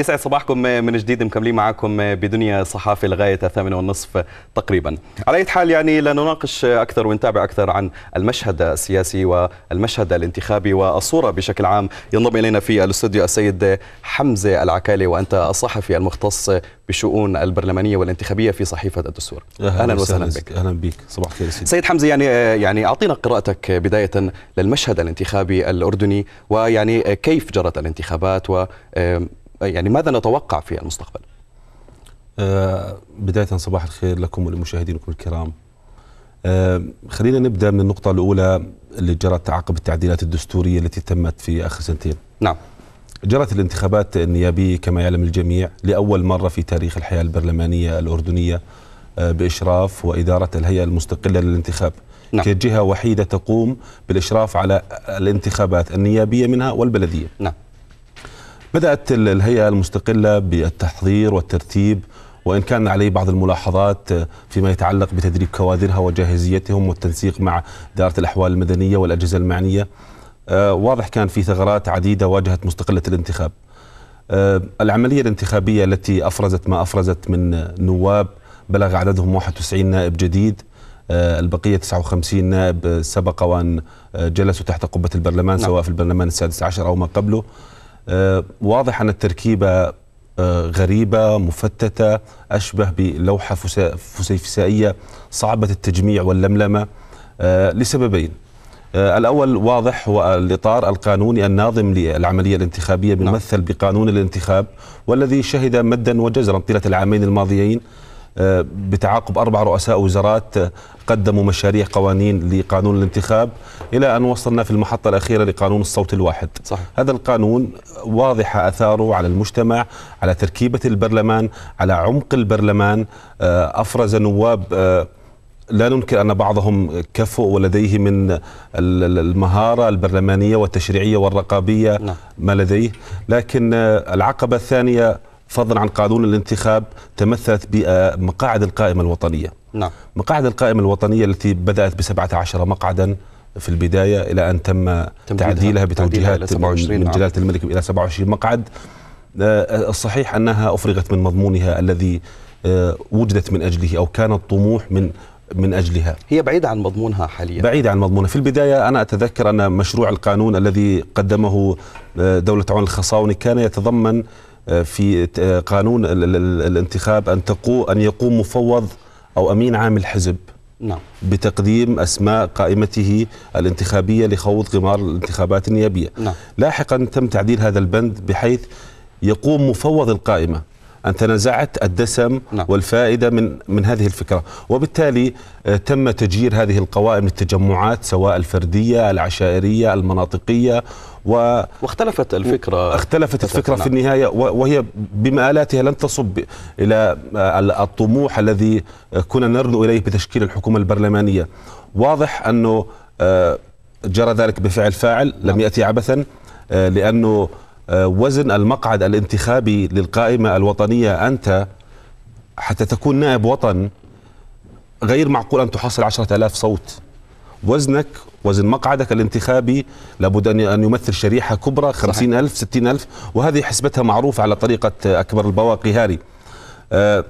يسعد صباحكم آه، من جديد مكملين معكم آه، بدنيا صحافة لغاية الثامنة والنصف تقريبا على أي حال يعني لنناقش آه، أكثر ونتابع أكثر عن المشهد السياسي والمشهد الانتخابي والصورة بشكل عام ينضم إلينا في الاستوديو السيد حمزة العكالي وأنت الصحفي المختص بالشؤون البرلمانية والانتخابية في صحيفة الدستور أهلا وسهلا بك أهلا بك صباح الخير سيدي سيد حمزة يعني يعني أعطينا قراءتك بداية للمشهد الانتخابي الأردني ويعني كيف جرت الانتخابات و يعني ماذا نتوقع في المستقبل؟ آه، بداية صباح الخير لكم ولمشاهدينكم الكرام آه، خلينا نبدأ من النقطة الأولى اللي جرت عقب التعديلات الدستورية التي تمت في آخر سنتين نعم جرت الانتخابات النيابية كما يعلم الجميع لأول مرة في تاريخ الحياة البرلمانية الأردنية آه، بإشراف وإدارة الهيئة المستقلة للانتخاب نعم. كجهة وحيدة تقوم بالإشراف على الانتخابات النيابية منها والبلدية نعم بدأت الهيئة المستقلة بالتحضير والترتيب وإن كان عليه بعض الملاحظات آه، فيما يتعلق بتدريب كوادرها وجاهزيتهم والتنسيق مع دارة الأحوال المدنية والأجهزة المعنية آه، واضح كان في ثغرات عديدة واجهت مستقلة الانتخاب آه، العملية الانتخابية التي أفرزت ما أفرزت من نواب بلغ عددهم 91 نائب جديد البقية 59 نائب سبق وأن جلسوا تحت قبة البرلمان نعم. سواء في البرلمان السادس عشر أو ما قبله آه، واضح أن التركيبة آه، غريبة مفتتة أشبه بلوحة فسيفسائية صعبة التجميع واللملمة آه، لسببين الأول واضح هو الإطار القانوني الناظم للعملية الانتخابية نعم. بيمثل بقانون الانتخاب والذي شهد مدا وجزرا طيلة العامين الماضيين آه، بتعاقب أربع رؤساء وزارات آه، قدموا مشاريع قوانين لقانون الانتخاب إلى أن وصلنا في المحطة الأخيرة لقانون الصوت الواحد صح. هذا القانون واضحة أثاره على المجتمع على تركيبة البرلمان على عمق البرلمان آه، أفرز نواب لا ننكر أن بعضهم كفؤ ولديه من المهارة البرلمانية والتشريعية والرقابية نعم. ما لديه لكن العقبة الثانية فضلا عن قانون الانتخاب تمثلت بمقاعد القائمة الوطنية نعم. مقاعد القائمة الوطنية التي بدأت بسبعة عشر مقعدا في البداية إلى أن تم تعديلها بتوجيهات من نعم. جلالة الملك إلى 27 مقعد آه، الصحيح أنها أفرغت من مضمونها الذي آه، وجدت من أجله أو كان الطموح من من اجلها هي بعيده عن مضمونها حاليا بعيده عن مضمونها في البدايه انا اتذكر ان مشروع القانون الذي قدمه آه، دوله عون الخصاوني كان يتضمن في قانون الانتخاب أن أن يقوم مفوض أو أمين عام الحزب نعم. بتقديم أسماء قائمته الانتخابية لخوض غمار الانتخابات النيابية نعم. لاحقا تم تعديل هذا البند بحيث يقوم مفوض القائمة أن نزعت الدسم نعم. والفائدة من من هذه الفكرة وبالتالي آه، تم تجير هذه القوائم للتجمعات سواء الفردية العشائرية المناطقية و واختلفت الفكرة اختلفت الفكرة نعم. في النهاية وهي بمآلاتها لن تصب إلى آه، الطموح الذي آه، كنا نرنو إليه بتشكيل الحكومة البرلمانية واضح أنه جرى ذلك بفعل فاعل لم نعم. يأتي عبثا لأنه وزن المقعد الانتخابي للقائمة الوطنية أنت حتى تكون نائب وطن غير معقول أن تحصل عشرة ألاف صوت وزنك وزن مقعدك الانتخابي لابد أن يمثل شريحة كبرى خمسين ألف ستين ألف وهذه حسبتها معروفة على طريقة أكبر البواقي هاري آه،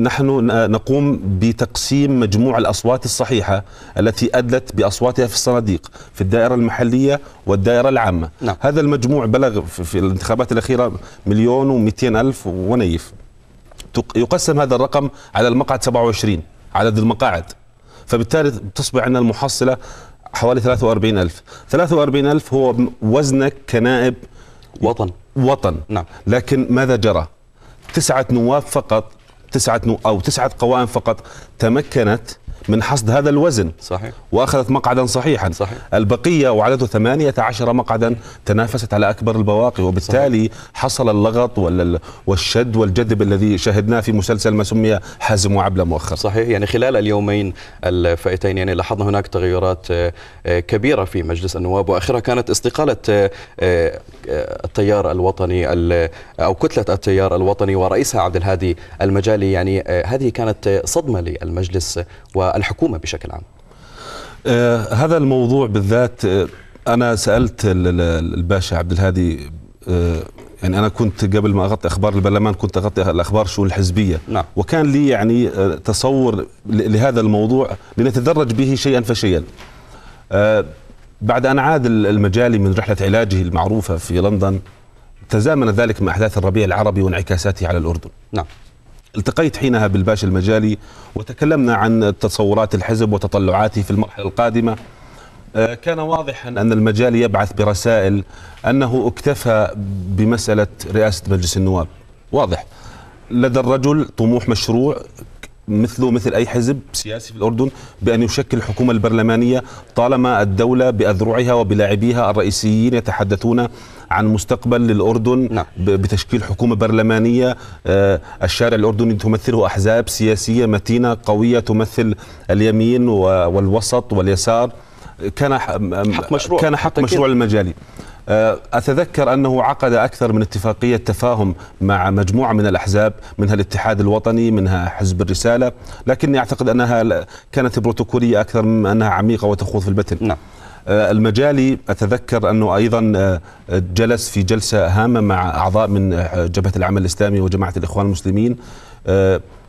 نحن نقوم بتقسيم مجموع الأصوات الصحيحة التي أدلت بأصواتها في الصناديق في الدائرة المحلية والدائرة العامة نعم. هذا المجموع بلغ في الانتخابات الأخيرة مليون ومئتين ألف ونيف يقسم هذا الرقم على المقعد 27 عدد المقاعد فبالتالي تصبح عندنا المحصلة حوالي 43 ألف 43 ألف هو وزنك كنائب وطن وطن نعم. لكن ماذا جرى تسعة نواب فقط تسعة أو تسعة قوائم فقط تمكنت من حصد هذا الوزن صحيح واخذت مقعدا صحيحا صحيح. البقيه وعدده 18 مقعدا تنافست على اكبر البواقي وبالتالي صحيح. حصل اللغط والشد والجذب الذي شهدناه في مسلسل ما سمي حازم وعبله مؤخرا صحيح يعني خلال اليومين الفائتين يعني لاحظنا هناك تغيرات آه، آه، كبيره في مجلس النواب واخرها كانت استقاله آه، التيار الوطني او كتله التيار الوطني ورئيسها عبد الهادي المجالي يعني هذه كانت صدمه للمجلس و والحكومه بشكل عام آه، هذا الموضوع بالذات آه، انا سالت الباشا عبد الهادي آه، يعني انا كنت قبل ما اغطي اخبار البرلمان كنت اغطي الاخبار الشؤون الحزبيه نعم. وكان لي يعني تصور لهذا الموضوع لنتدرج به شيئا فشيئا بعد ان عاد المجالي من رحله علاجه المعروفه في لندن تزامن ذلك مع احداث الربيع العربي وانعكاساته على الاردن نعم التقيت حينها بالباشا المجالي وتكلمنا عن تصورات الحزب وتطلعاته في المرحلة القادمة آه، كان واضحا أن المجالي يبعث برسائل أنه اكتفى بمسألة رئاسة مجلس النواب واضح لدى الرجل طموح مشروع مثله مثل أي حزب سياسي في الأردن بأن يشكل الحكومة البرلمانية طالما الدولة بأذرعها وبلاعبيها الرئيسيين يتحدثون عن مستقبل للأردن نعم. بتشكيل حكومة برلمانية آه، الشارع الأردني تمثله أحزاب سياسية متينة قوية تمثل اليمين والوسط واليسار كان حق مشروع كان حق مشروع المجالي آه، أتذكر أنه عقد أكثر من اتفاقية تفاهم مع مجموعة من الأحزاب منها الاتحاد الوطني منها حزب الرسالة لكني أعتقد أنها كانت بروتوكولية أكثر من أنها عميقة وتخوض في البتن نعم. آه، المجالي أتذكر أنه أيضا آه، جلس في جلسة هامة مع أعضاء من آه، جبهة العمل الإسلامي وجماعة الإخوان المسلمين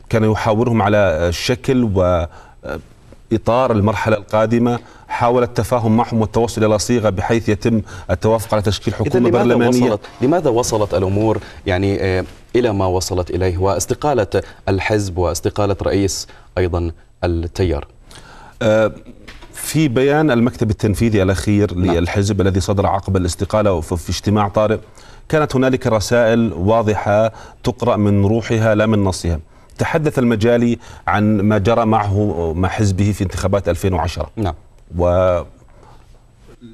كان يحاورهم على الشكل و إطار المرحلة القادمة حاول التفاهم معهم والتوصل إلى صيغة بحيث يتم التوافق على تشكيل حكومة لماذا برلمانية وصلت لماذا وصلت الأمور يعني إلى ما وصلت إليه واستقالة الحزب واستقالة رئيس أيضا التيار في بيان المكتب التنفيذي الأخير نعم. للحزب الذي صدر عقب الاستقالة في اجتماع طارئ كانت هنالك رسائل واضحة تقرأ من روحها لا من نصها تحدث المجالي عن ما جرى معه مع حزبه في انتخابات 2010 نعم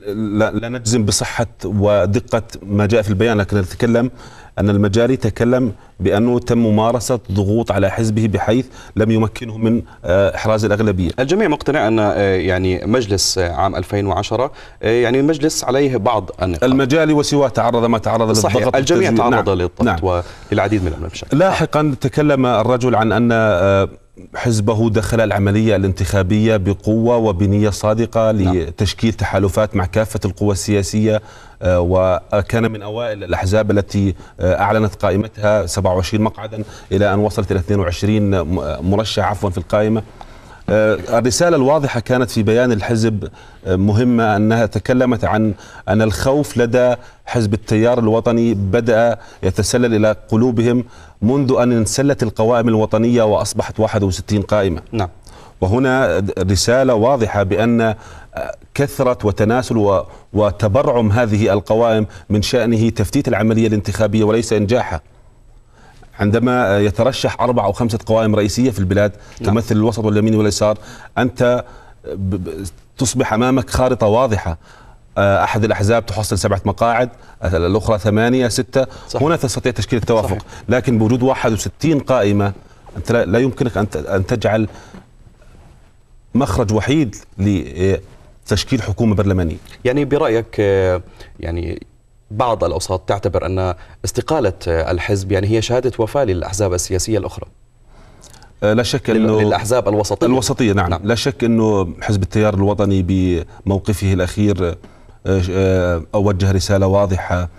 لا, لا نجزم بصحة ودقة ما جاء في البيان لكن نتكلم أن المجاري تكلم بأنه تم ممارسة ضغوط على حزبه بحيث لم يمكنه من آه، إحراز الأغلبية الجميع مقتنع أن آه، يعني مجلس آه، عام 2010 يعني مجلس عليه بعض النقاط المجالي وسواه تعرض ما تعرض صحيح للضغط الجميع تعرض نعم للضغط نعم وللعديد من المشاكل لاحقا تكلم الرجل عن أن حزبه دخل العملية الانتخابية بقوة وبنية صادقة نعم. لتشكيل تحالفات مع كافة القوى السياسية آه، وكان من أوائل الأحزاب التي آه، أعلنت قائمتها 27 مقعدا إلى أن وصلت إلى 22 مرشح عفوا في القائمة آه، الرسالة الواضحة كانت في بيان الحزب آه، مهمة أنها تكلمت عن أن الخوف لدى حزب التيار الوطني بدأ يتسلل إلى قلوبهم منذ أن انسلت القوائم الوطنية وأصبحت 61 قائمة نعم وهنا رسالة واضحة بأن آه، كثرة وتناسل وتبرعم هذه القوائم من شأنه تفتيت العملية الانتخابية وليس إنجاحها عندما يترشح أربع أو خمسة قوائم رئيسية في البلاد نعم. تمثل الوسط واليمين واليسار أنت تصبح أمامك خارطة واضحة آه، احد الاحزاب تحصل سبعه مقاعد آه، الاخرى ثمانيه سته صح. هنا تستطيع تشكيل التوافق صحيح. لكن بوجود 61 قائمه انت لا يمكنك ان ان تجعل مخرج وحيد لتشكيل حكومه برلمانيه يعني برايك آه، يعني بعض الأوساط تعتبر أن استقالة الحزب يعني هي شهادة وفاة للأحزاب السياسية الأخرى آه، لا شك انه للاحزاب الوسطيه الوسطيه نعم, نعم. لا شك انه حزب التيار الوطني بموقفه الاخير آه، آه، اوجه رساله واضحه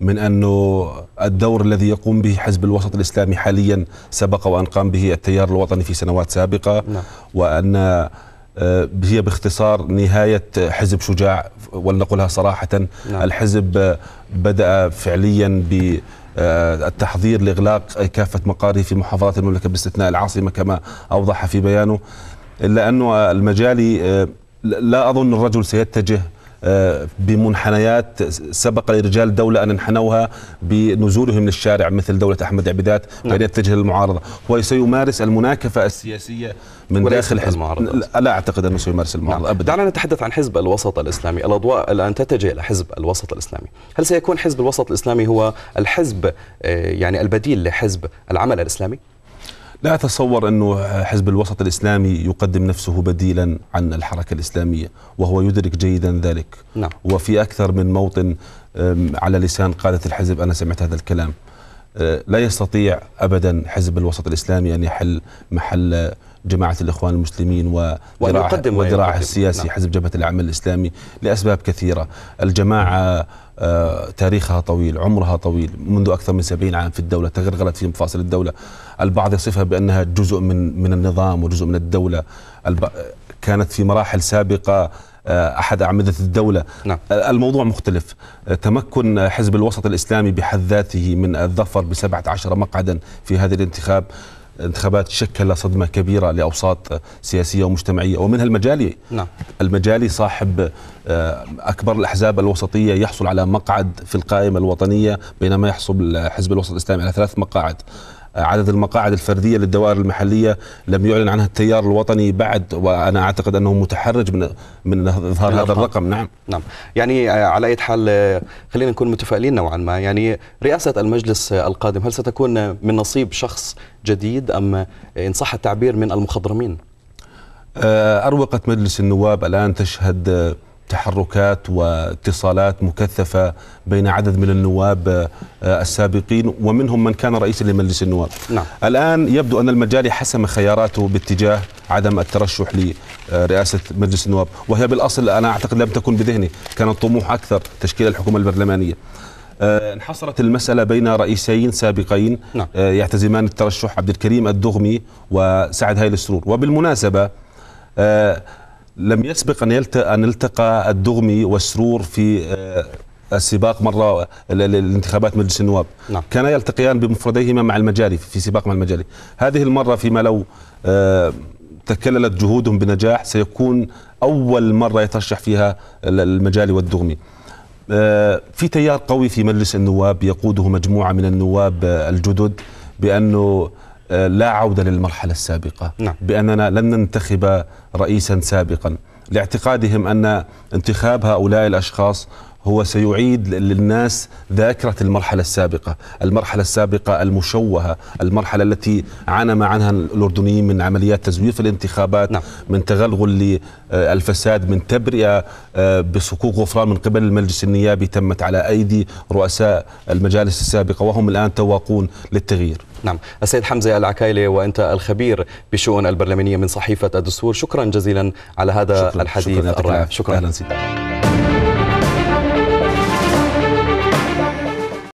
من انه الدور الذي يقوم به حزب الوسط الاسلامي حاليا سبق وان قام به التيار الوطني في سنوات سابقه نعم. وان آه، هي باختصار نهاية حزب شجاع ولنقلها صراحة نعم. الحزب بدأ فعليا ب آه، التحضير لاغلاق كافه مقاره في محافظات المملكه باستثناء العاصمه كما اوضح في بيانه الا انه المجالي آه، لا اظن الرجل سيتجه آه، بمنحنيات سبق لرجال دولة أن انحنوها بنزولهم للشارع مثل دولة أحمد عبيدات بأن نعم. يتجه للمعارضة هو سيمارس المناكفة السياسية من داخل حزب المعارضة لا أعتقد أنه سيمارس نعم. المعارضة أبدا دعنا نتحدث عن حزب الوسط الإسلامي الأضواء الآن تتجه إلى حزب الوسط الإسلامي هل سيكون حزب الوسط الإسلامي هو الحزب آه، يعني البديل لحزب العمل الإسلامي؟ لا أتصور أنه حزب الوسط الإسلامي يقدم نفسه بديلا عن الحركة الإسلامية وهو يدرك جيدا ذلك نعم. وفي أكثر من موطن على لسان قادة الحزب أنا سمعت هذا الكلام أه، لا يستطيع أبدا حزب الوسط الإسلامي أن يحل محل جماعة الإخوان المسلمين وذراعه السياسي نعم. حزب جبهة العمل الإسلامي لأسباب كثيرة الجماعة آه، تاريخها طويل عمرها طويل منذ أكثر من سبعين عام في الدولة تغرغلت في مفاصل الدولة البعض يصفها بأنها جزء من, من النظام وجزء من الدولة كانت في مراحل سابقة آه، احد اعمده الدوله نعم. الموضوع مختلف تمكن حزب الوسط الاسلامي بحد ذاته من الظفر ب17 مقعدا في هذه الانتخاب انتخابات شكل صدمة كبيرة لأوساط سياسية ومجتمعية ومنها المجالي نعم. المجالي صاحب آه، أكبر الأحزاب الوسطية يحصل على مقعد في القائمة الوطنية بينما يحصل الحزب الوسط الإسلامي على ثلاث مقاعد آه، عدد المقاعد الفرديه للدوائر المحليه لم يعلن عنها التيار الوطني بعد وانا اعتقد انه متحرج من من اظهار هذا الرقم نعم نعم يعني آه، على اي حال آه، خلينا نكون متفائلين نوعا ما يعني رئاسه المجلس القادم هل ستكون من نصيب شخص جديد ام ان صح التعبير من المخضرمين اروقه مجلس النواب الان تشهد تحركات واتصالات مكثفة بين عدد من النواب آه، السابقين ومنهم من كان رئيسا لمجلس النواب نعم. الآن يبدو أن المجالي حسم خياراته باتجاه عدم الترشح لرئاسة مجلس النواب وهي بالأصل أنا أعتقد لم تكن بذهني كان الطموح أكثر تشكيل الحكومة البرلمانية آه، انحصرت المسألة بين رئيسين سابقين نعم. آه، يعتزمان الترشح عبد الكريم الدغمي وسعد هايل السرور وبالمناسبة لم يسبق أن أن التقى الدغمي والسرور في آه، السباق مرة الانتخابات مجلس النواب نعم. كانا يلتقيان بمفرديهما مع المجالي في سباق مع المجالي هذه المرة فيما لو آه، تكللت جهودهم بنجاح سيكون أول مرة يترشح فيها المجالي والدغمي آه، في تيار قوي في مجلس النواب يقوده مجموعة من النواب الجدد بأنه آه، لا عودة للمرحلة السابقة نعم. بأننا لن ننتخب رئيسا سابقا لاعتقادهم أن انتخاب هؤلاء الأشخاص هو سيعيد للناس ذاكرة المرحلة السابقة المرحلة السابقة المشوهة المرحلة التي عانى عنها الأردنيين من عمليات تزويف الانتخابات نعم. من تغلغل للفساد آه، من تبرئة آه، بصكوك غفران من قبل المجلس النيابي تمت على أيدي رؤساء المجالس السابقة وهم الآن تواقون للتغيير نعم السيد حمزة العكايلي وأنت الخبير بشؤون البرلمانية من صحيفة الدستور شكرا جزيلا على هذا شكرا. الحديث شكرا الرائع شكرا, أهلا سيدي